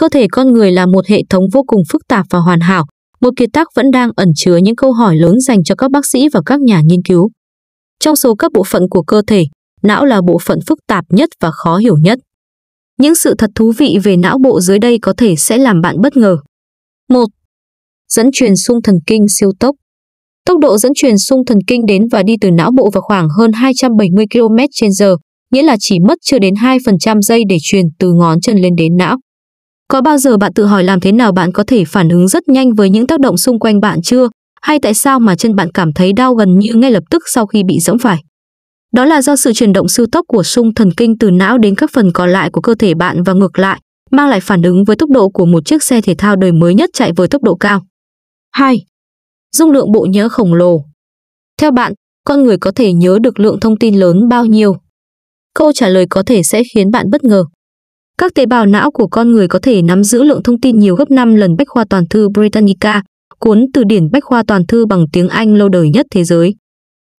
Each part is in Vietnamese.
Cơ thể con người là một hệ thống vô cùng phức tạp và hoàn hảo, một kiệt tác vẫn đang ẩn chứa những câu hỏi lớn dành cho các bác sĩ và các nhà nghiên cứu. Trong số các bộ phận của cơ thể, não là bộ phận phức tạp nhất và khó hiểu nhất. Những sự thật thú vị về não bộ dưới đây có thể sẽ làm bạn bất ngờ. 1. Dẫn truyền xung thần kinh siêu tốc Tốc độ dẫn truyền xung thần kinh đến và đi từ não bộ vào khoảng hơn 270 km/h, nghĩa là chỉ mất chưa đến 2% giây để truyền từ ngón chân lên đến não. Có bao giờ bạn tự hỏi làm thế nào bạn có thể phản ứng rất nhanh với những tác động xung quanh bạn chưa? Hay tại sao mà chân bạn cảm thấy đau gần như ngay lập tức sau khi bị giẫm phải? Đó là do sự chuyển động siêu tốc của sung thần kinh từ não đến các phần còn lại của cơ thể bạn và ngược lại, mang lại phản ứng với tốc độ của một chiếc xe thể thao đời mới nhất chạy với tốc độ cao. 2. Dung lượng bộ nhớ khổng lồ. Theo bạn, con người có thể nhớ được lượng thông tin lớn bao nhiêu? Câu trả lời có thể sẽ khiến bạn bất ngờ, các tế bào não của con người có thể nắm giữ lượng thông tin nhiều gấp 5 lần bách khoa toàn thư Britannica, cuốn từ điển bách khoa toàn thư bằng tiếng Anh lâu đời nhất thế giới,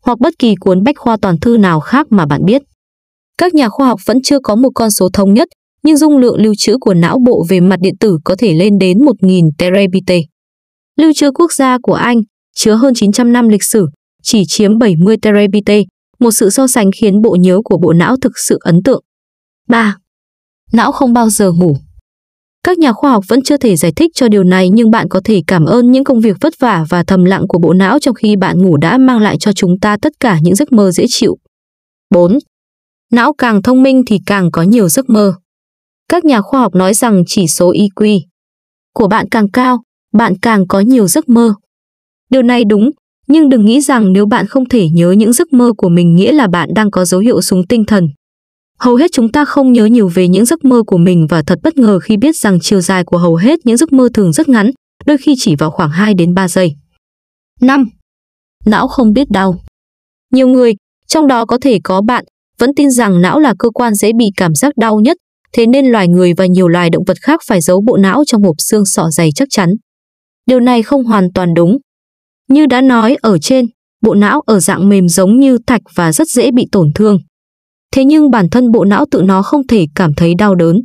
hoặc bất kỳ cuốn bách khoa toàn thư nào khác mà bạn biết. Các nhà khoa học vẫn chưa có một con số thống nhất, nhưng dung lượng lưu trữ của não bộ về mặt điện tử có thể lên đến 1.000 terabyte. Lưu trữ quốc gia của Anh chứa hơn 900 năm lịch sử, chỉ chiếm 70 terabyte, một sự so sánh khiến bộ nhớ của bộ não thực sự ấn tượng. 3 não không bao giờ ngủ. Các nhà khoa học vẫn chưa thể giải thích cho điều này nhưng bạn có thể cảm ơn những công việc vất vả và thầm lặng của bộ não trong khi bạn ngủ đã mang lại cho chúng ta tất cả những giấc mơ dễ chịu. 4. Não càng thông minh thì càng có nhiều giấc mơ. Các nhà khoa học nói rằng chỉ số IQ e của bạn càng cao, bạn càng có nhiều giấc mơ. Điều này đúng, nhưng đừng nghĩ rằng nếu bạn không thể nhớ những giấc mơ của mình nghĩa là bạn đang có dấu hiệu súng tinh thần. Hầu hết chúng ta không nhớ nhiều về những giấc mơ của mình và thật bất ngờ khi biết rằng chiều dài của hầu hết những giấc mơ thường rất ngắn, đôi khi chỉ vào khoảng 2 đến 3 giây. 5. Não không biết đau. Nhiều người, trong đó có thể có bạn, vẫn tin rằng não là cơ quan dễ bị cảm giác đau nhất, thế nên loài người và nhiều loài động vật khác phải giấu bộ não trong hộp xương sọ dày chắc chắn. Điều này không hoàn toàn đúng. Như đã nói ở trên, bộ não ở dạng mềm giống như thạch và rất dễ bị tổn thương thế nhưng bản thân bộ não tự nó không thể cảm thấy đau đớn.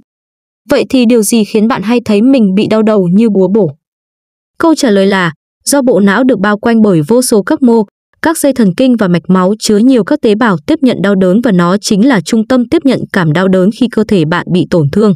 Vậy thì điều gì khiến bạn hay thấy mình bị đau đầu như búa bổ? Câu trả lời là do bộ não được bao quanh bởi vô số các mô, các dây thần kinh và mạch máu chứa nhiều các tế bào tiếp nhận đau đớn và nó chính là trung tâm tiếp nhận cảm đau đớn khi cơ thể bạn bị tổn thương.